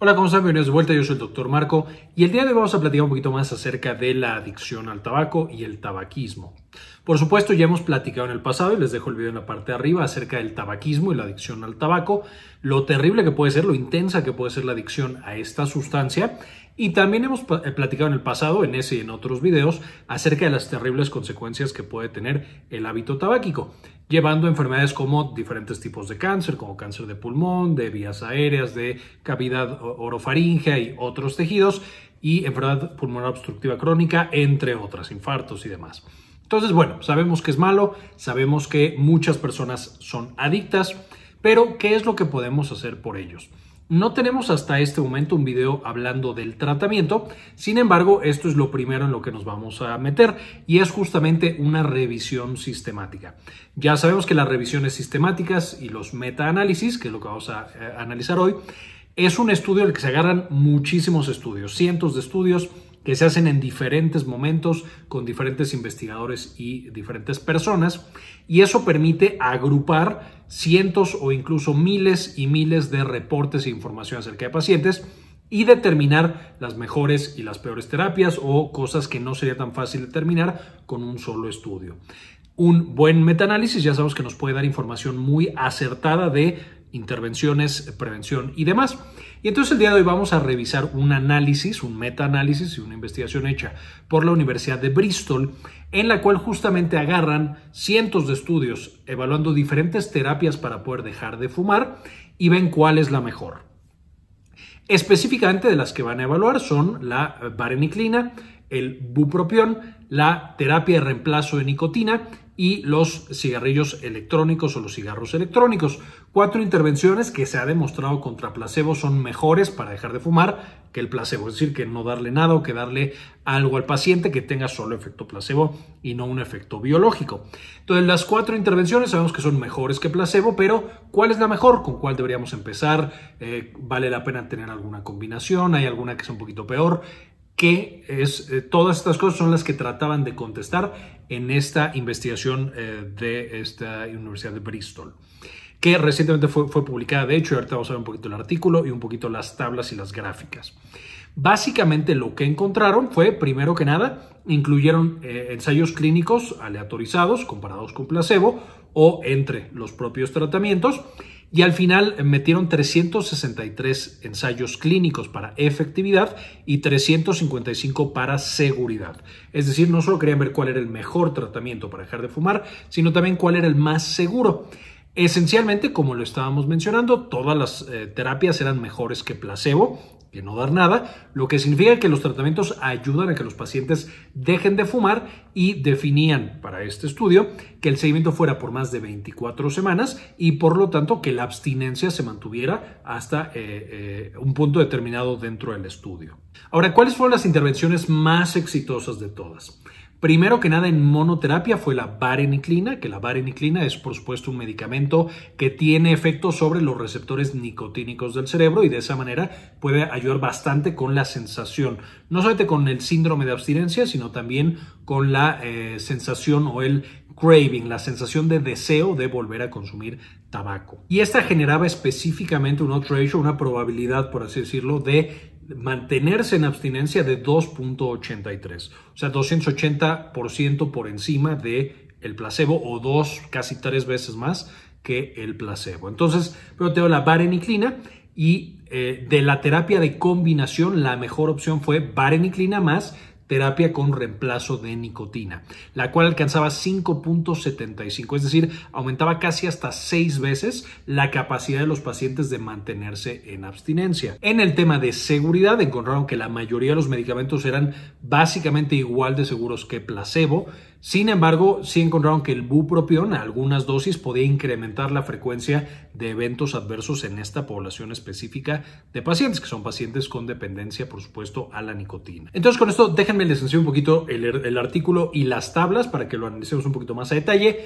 Hola, ¿cómo están? Bienvenidos de vuelta. Yo soy el doctor Marco y el día de hoy vamos a platicar un poquito más acerca de la adicción al tabaco y el tabaquismo. Por supuesto, ya hemos platicado en el pasado y les dejo el video en la parte de arriba acerca del tabaquismo y la adicción al tabaco, lo terrible que puede ser, lo intensa que puede ser la adicción a esta sustancia y también hemos eh, platicado en el pasado, en ese y en otros videos, acerca de las terribles consecuencias que puede tener el hábito tabáquico, llevando a enfermedades como diferentes tipos de cáncer, como cáncer de pulmón, de vías aéreas, de cavidad orofaringea y otros tejidos, y enfermedad pulmonar obstructiva crónica, entre otras, infartos y demás. Entonces, bueno, sabemos que es malo, sabemos que muchas personas son adictas, pero ¿qué es lo que podemos hacer por ellos? No tenemos hasta este momento un video hablando del tratamiento, sin embargo, esto es lo primero en lo que nos vamos a meter y es justamente una revisión sistemática. Ya sabemos que las revisiones sistemáticas y los metaanálisis, que es lo que vamos a eh, analizar hoy, es un estudio en el que se agarran muchísimos estudios, cientos de estudios que se hacen en diferentes momentos con diferentes investigadores y diferentes personas y eso permite agrupar cientos o incluso miles y miles de reportes e información acerca de pacientes y determinar las mejores y las peores terapias o cosas que no sería tan fácil determinar con un solo estudio. Un buen metaanálisis ya sabemos que nos puede dar información muy acertada de intervenciones, prevención y demás. Y entonces el día de hoy vamos a revisar un análisis, un metaanálisis y una investigación hecha por la Universidad de Bristol, en la cual justamente agarran cientos de estudios evaluando diferentes terapias para poder dejar de fumar y ven cuál es la mejor. Específicamente de las que van a evaluar son la vareniclina, el bupropión, la terapia de reemplazo de nicotina y los cigarrillos electrónicos o los cigarros electrónicos. Cuatro intervenciones que se ha demostrado contra placebo son mejores para dejar de fumar que el placebo, es decir, que no darle nada o que darle algo al paciente que tenga solo efecto placebo y no un efecto biológico. Entonces, las cuatro intervenciones sabemos que son mejores que placebo, pero ¿cuál es la mejor? ¿Con cuál deberíamos empezar? Eh, ¿Vale la pena tener alguna combinación? ¿Hay alguna que es un poquito peor? que es, eh, todas estas cosas son las que trataban de contestar en esta investigación eh, de esta Universidad de Bristol, que recientemente fue, publicada, de hecho, ahorita vamos a ver un poquito el artículo y un poquito las tablas y las gráficas. Básicamente lo que encontraron fue, primero que nada, incluyeron eh, ensayos clínicos aleatorizados comparados con placebo o entre los propios tratamientos y al final metieron 363 ensayos clínicos para efectividad y 355 para seguridad. Es decir, no solo querían ver cuál era el mejor tratamiento para dejar de fumar, sino también cuál era el más seguro. Esencialmente, como lo estábamos mencionando, todas las eh, terapias eran mejores que placebo, que no dar nada, lo que significa que los tratamientos ayudan a que los pacientes dejen de fumar y definían para este estudio que el seguimiento fuera por más de 24 semanas y por lo tanto que la abstinencia se mantuviera hasta eh, eh, un punto determinado dentro del estudio. Ahora, ¿cuáles fueron las intervenciones más exitosas de todas? Primero que nada en monoterapia fue la vareniclina, que la vareniclina es por supuesto un medicamento que tiene efectos sobre los receptores nicotínicos del cerebro y de esa manera puede ayudar bastante con la sensación, no solamente con el síndrome de abstinencia, sino también con la eh, sensación o el craving, la sensación de deseo de volver a consumir tabaco. Y esta generaba específicamente un otro ratio, una probabilidad, por así decirlo, de mantenerse en abstinencia de 2.83, o sea, 280% por encima de el placebo o dos, casi tres veces más que el placebo. Entonces, pero tengo la vareniclina y eh, de la terapia de combinación, la mejor opción fue vareniclina más terapia con reemplazo de nicotina, la cual alcanzaba 5.75, es decir, aumentaba casi hasta seis veces la capacidad de los pacientes de mantenerse en abstinencia. En el tema de seguridad encontraron que la mayoría de los medicamentos eran básicamente igual de seguros que placebo, sin embargo, sí encontraron que el bupropión a algunas dosis podía incrementar la frecuencia de eventos adversos en esta población específica de pacientes, que son pacientes con dependencia, por supuesto, a la nicotina. Entonces, con esto déjenme les enseño un poquito el, el artículo y las tablas para que lo analicemos un poquito más a detalle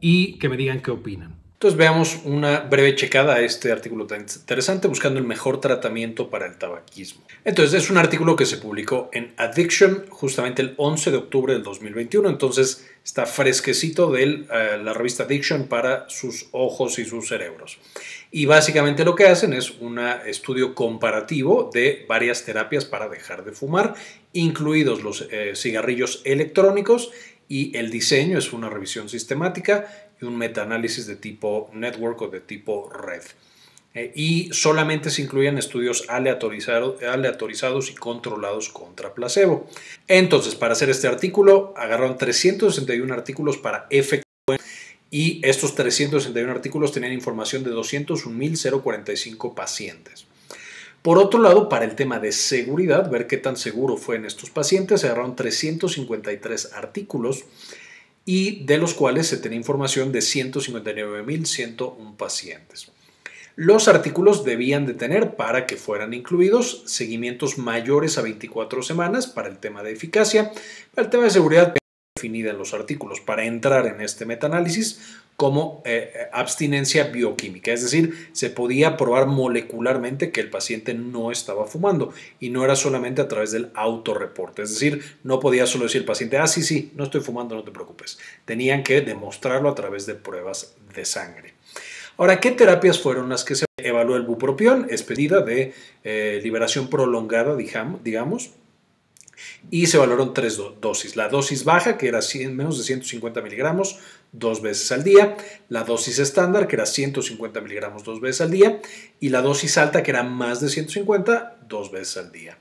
y que me digan qué opinan. Entonces veamos una breve checada a este artículo tan interesante buscando el mejor tratamiento para el tabaquismo. Entonces es un artículo que se publicó en Addiction justamente el 11 de octubre del 2021, entonces está fresquecito de eh, la revista Addiction para sus ojos y sus cerebros. Y básicamente lo que hacen es un estudio comparativo de varias terapias para dejar de fumar, incluidos los eh, cigarrillos electrónicos y el diseño es una revisión sistemática y un metaanálisis de tipo network o de tipo red. Eh, y solamente se incluían estudios aleatorizados y controlados contra placebo. Entonces, para hacer este artículo, agarraron 361 artículos para efecto y estos 361 artículos tenían información de 201.045 pacientes. Por otro lado, para el tema de seguridad, ver qué tan seguro fue en estos pacientes, agarraron 353 artículos y de los cuales se tiene información de 159.101 pacientes. Los artículos debían de tener, para que fueran incluidos, seguimientos mayores a 24 semanas para el tema de eficacia, para el tema de seguridad definida en los artículos para entrar en este metaanálisis como eh, eh, abstinencia bioquímica, es decir, se podía probar molecularmente que el paciente no estaba fumando y no era solamente a través del autorreporte, es decir, no podía solo decir el paciente, ah, sí, sí, no estoy fumando, no te preocupes, tenían que demostrarlo a través de pruebas de sangre. Ahora, ¿qué terapias fueron las que se evaluó el bupropión? Es pedida de eh, liberación prolongada, digamos, y se valoraron tres dosis. La dosis baja, que era 100, menos de 150 miligramos dos veces al día, la dosis estándar, que era 150 miligramos dos veces al día, y la dosis alta, que era más de 150 dos veces al día.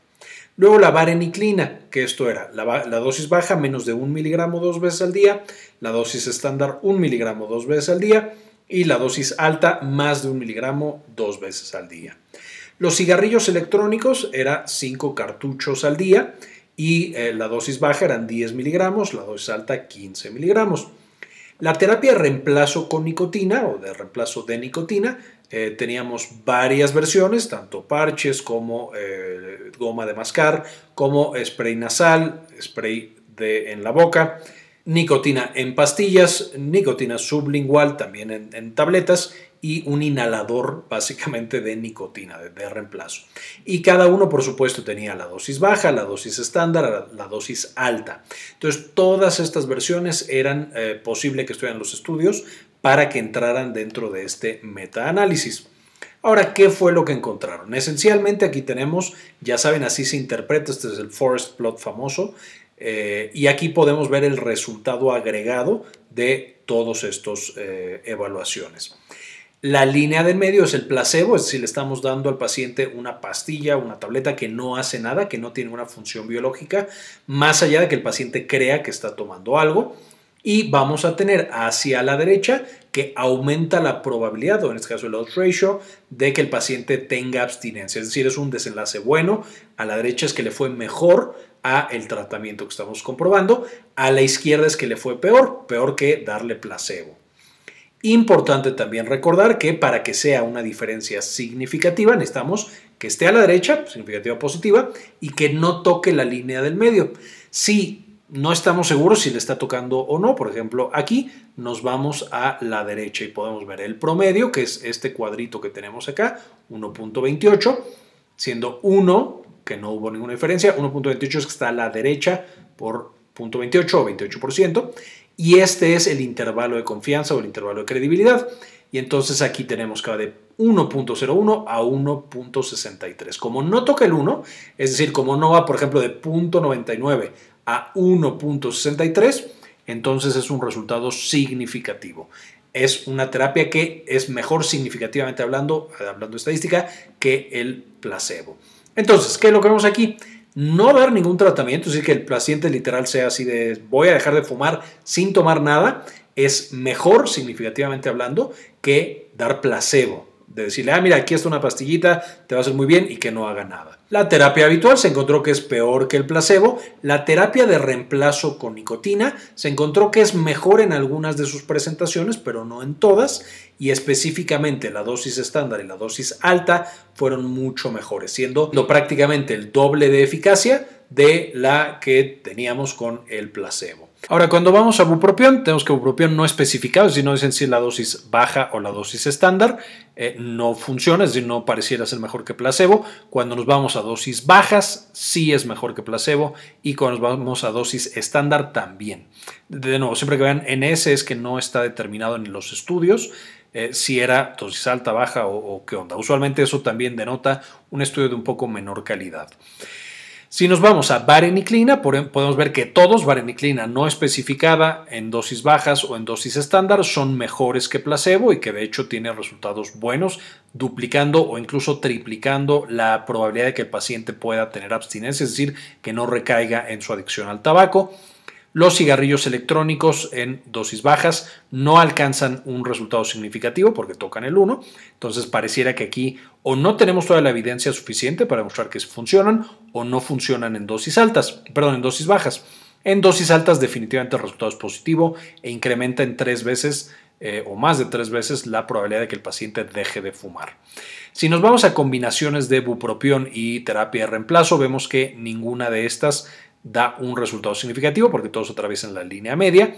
Luego la vareniclina, que esto era la, dosis baja, menos de un miligramo dos veces al día, la dosis estándar un miligramo dos veces al día, y la dosis alta más de un miligramo dos veces al día. Los cigarrillos electrónicos era 5 cartuchos al día y eh, la dosis baja eran 10 miligramos, la dosis alta 15 miligramos. La terapia de reemplazo con nicotina o de reemplazo de nicotina, eh, teníamos varias versiones, tanto parches como eh, goma de mascar, como spray nasal, spray en la boca nicotina en pastillas, nicotina sublingual también en, tabletas y un inhalador básicamente de nicotina, de, reemplazo. Y cada uno, por supuesto, tenía la dosis baja, la dosis estándar, la, dosis alta. Entonces, todas estas versiones eran eh, posible que estuvieran los estudios para que entraran dentro de este metaanálisis. Ahora, ¿qué fue lo que encontraron? Esencialmente aquí tenemos, ya saben, así se interpreta, este es el forest plot famoso, eh, y aquí podemos ver el resultado agregado de todas estas eh, evaluaciones. La línea del medio es el placebo, es decir, le estamos dando al paciente una pastilla, una tableta que no hace nada, que no tiene una función biológica, más allá de que el paciente crea que está tomando algo. Y vamos a tener hacia la derecha que aumenta la probabilidad, o en este caso el odds ratio, de que el paciente tenga abstinencia. Es decir, es un desenlace bueno. A la derecha es que le fue mejor a el tratamiento que estamos comprobando. A la izquierda es que le fue peor, peor que darle placebo. Importante también recordar que para que sea una diferencia significativa necesitamos que esté a la derecha, significativa positiva, y que no toque la línea del medio. Si no estamos seguros si le está tocando o no, por ejemplo, aquí nos vamos a la derecha y podemos ver el promedio, que es este cuadrito que tenemos acá, 1.28, siendo 1 que no hubo ninguna diferencia. 1.28 es que está a la derecha por 0.28 o 28%. Y este es el intervalo de confianza o el intervalo de credibilidad. Y entonces aquí tenemos que va de 1.01 a 1.63. Como no toca el 1, es decir, como no va, por ejemplo, de 0.99 a 1.63, entonces es un resultado significativo. Es una terapia que es mejor significativamente hablando, hablando de estadística, que el placebo. Entonces, ¿qué es lo que vemos aquí? No dar ningún tratamiento, decir que el paciente literal sea así de voy a dejar de fumar sin tomar nada, es mejor significativamente hablando que dar placebo de decirle, ah, mira, aquí está una pastillita, te va a hacer muy bien y que no haga nada. La terapia habitual se encontró que es peor que el placebo. La terapia de reemplazo con nicotina se encontró que es mejor en algunas de sus presentaciones, pero no en todas. Y específicamente la dosis estándar y la dosis alta fueron mucho mejores, siendo prácticamente el doble de eficacia de la que teníamos con el placebo. Ahora, cuando vamos a bupropión, tenemos que bupropión no especificado, si no dicen si la dosis baja o la dosis estándar, eh, no funciona, es decir, no pareciera ser mejor que placebo. Cuando nos vamos a dosis bajas, sí es mejor que placebo y cuando nos vamos a dosis estándar también. De nuevo, siempre que vean NS es que no está determinado en los estudios. Eh, si era dosis alta, baja o qué onda. Usualmente eso también denota un estudio de un poco menor calidad. Si nos vamos a vareniclina, em, podemos ver que todos vareniclina no especificada en dosis bajas o en dosis estándar son mejores que placebo y que de hecho tiene resultados buenos, duplicando o incluso triplicando la probabilidad de que el paciente pueda tener abstinencia, es decir, que no recaiga en su adicción al tabaco. Los cigarrillos electrónicos en dosis bajas no alcanzan un resultado significativo porque tocan el 1, entonces pareciera que aquí o no tenemos toda la evidencia suficiente para mostrar que funcionan o no funcionan en dosis altas, perdón, en dosis bajas. En dosis altas definitivamente el resultado es positivo e incrementa en tres veces eh, o más de tres veces la probabilidad de que el paciente deje de fumar. Si nos vamos a combinaciones de bupropión y terapia de reemplazo, vemos que ninguna de estas da un resultado significativo porque todos atraviesan la línea media.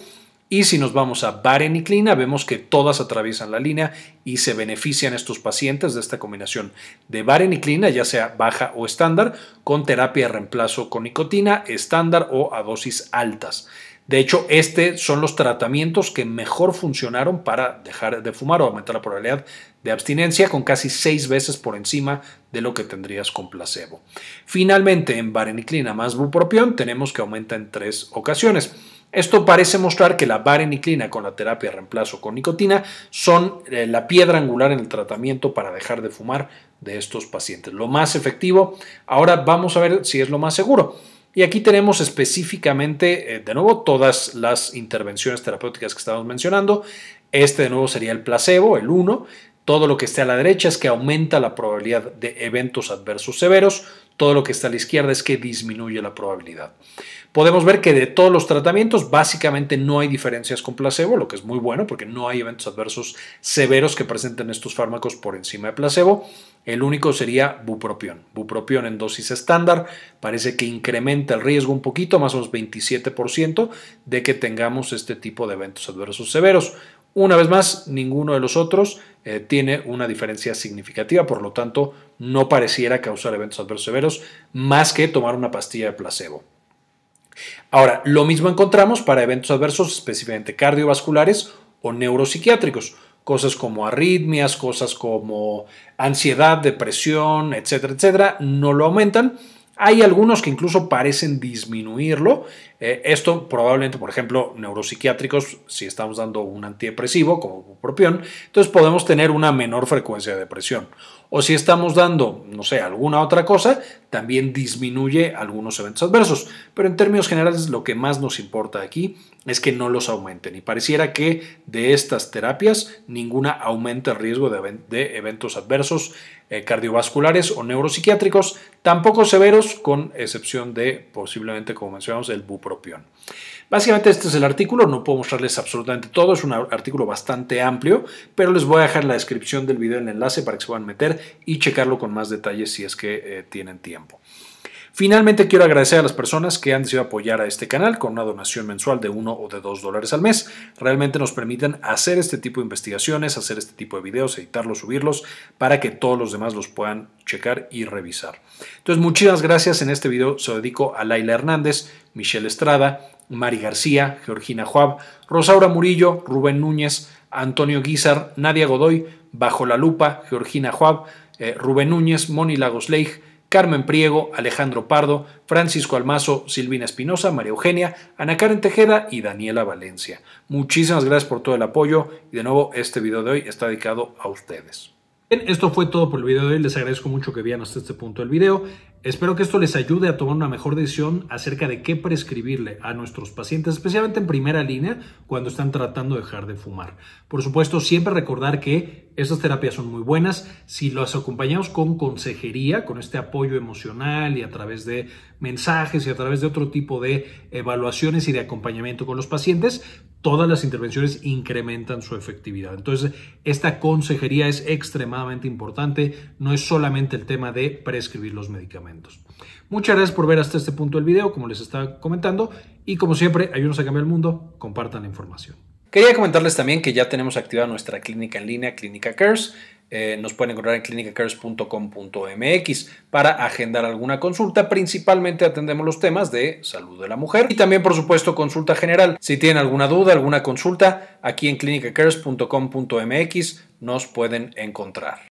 Y si nos vamos a vareniclina, vemos que todas atraviesan la línea y se benefician estos pacientes de esta combinación de vareniclina, ya sea baja o estándar, con terapia de reemplazo con nicotina, estándar o a dosis altas. De hecho, este son los tratamientos que mejor funcionaron para dejar de fumar o aumentar la probabilidad de abstinencia con casi seis veces por encima de lo que tendrías con placebo. Finalmente, en vareniclina más bupropión tenemos que aumenta en tres ocasiones. Esto parece mostrar que la vareniclina con la terapia de reemplazo con nicotina son eh, la piedra angular en el tratamiento para dejar de fumar de estos pacientes. Lo más efectivo. Ahora vamos a ver si es lo más seguro. Y aquí tenemos específicamente, eh, de nuevo, todas las intervenciones terapéuticas que estamos mencionando. Este de nuevo sería el placebo, el 1. Todo lo que esté a la derecha es que aumenta la probabilidad de eventos adversos severos, todo lo que está a la izquierda es que disminuye la probabilidad. Podemos ver que de todos los tratamientos básicamente no hay diferencias con placebo, lo que es muy bueno porque no hay eventos adversos severos que presenten estos fármacos por encima de placebo. El único sería bupropión. Bupropión en dosis estándar parece que incrementa el riesgo un poquito, más o menos 27% de que tengamos este tipo de eventos adversos severos. Una vez más, ninguno de los otros eh, tiene una diferencia significativa, por lo tanto, no pareciera causar eventos adversos severos más que tomar una pastilla de placebo. Ahora, lo mismo encontramos para eventos adversos específicamente cardiovasculares o neuropsiquiátricos, cosas como arritmias, cosas como ansiedad, depresión, etcétera, etcétera, no lo aumentan, hay algunos que incluso parecen disminuirlo. Eh, esto probablemente, por ejemplo, neuropsiquiátricos, si estamos dando un antidepresivo como propión, entonces podemos tener una menor frecuencia de depresión o si estamos dando, no sé, alguna otra cosa, también disminuye algunos eventos adversos. Pero en términos generales, lo que más nos importa aquí es que no los aumenten. Y pareciera que de estas terapias, ninguna aumenta el riesgo de, eventos adversos eh, cardiovasculares o neuropsiquiátricos, tampoco severos, con excepción de posiblemente, como mencionamos, el bupropión. Básicamente este es el artículo, no puedo mostrarles absolutamente todo, es un artículo bastante amplio, pero les voy a dejar la descripción del video el enlace para que se puedan meter y checarlo con más detalles si es que eh, tienen tiempo. Finalmente, quiero agradecer a las personas que han decidido apoyar a este canal con una donación mensual de uno o de dos dólares al mes. Realmente nos permiten hacer este tipo de investigaciones, hacer este tipo de videos, editarlos, subirlos, para que todos los demás los puedan checar y revisar. Entonces, muchísimas gracias. En este video se dedico a Laila Hernández, Michelle Estrada, Mari García, Georgina Juab, Rosaura Murillo, Rubén Núñez, Antonio Guizar, Nadia Godoy, Bajo la Lupa, Georgina Juab, eh, Rubén Núñez, Moni Lagos Leigh, Carmen Priego, Alejandro Pardo, Francisco Almazo, Silvina Espinosa, María Eugenia, Ana Karen Tejeda y Daniela Valencia. Muchísimas gracias por todo el apoyo y de nuevo este video de hoy está dedicado a ustedes. Bien, esto fue todo por el video de hoy. Les agradezco mucho que vean hasta este punto del video. Espero que esto les ayude a tomar una mejor decisión acerca de qué prescribirle a nuestros pacientes, especialmente en primera línea cuando están tratando de dejar de fumar. Por supuesto, siempre recordar que estas terapias son muy buenas. Si las acompañamos con consejería, con este apoyo emocional y a través de mensajes y a través de otro tipo de evaluaciones y de acompañamiento con los pacientes, todas las intervenciones incrementan su efectividad. Entonces, esta consejería es extremadamente importante, no es solamente el tema de prescribir los medicamentos. Muchas gracias por ver hasta este punto del video, como les estaba comentando, y como siempre, ayúdenos a cambiar el mundo, compartan la información. Quería comentarles también que ya tenemos activada nuestra clínica en línea, Clínica Cares. Eh, nos pueden encontrar en clinicacares.com.mx para agendar alguna consulta. Principalmente atendemos los temas de salud de la mujer y también, por supuesto, consulta general. Si tienen alguna duda, alguna consulta, aquí en clinicacares.com.mx nos pueden encontrar.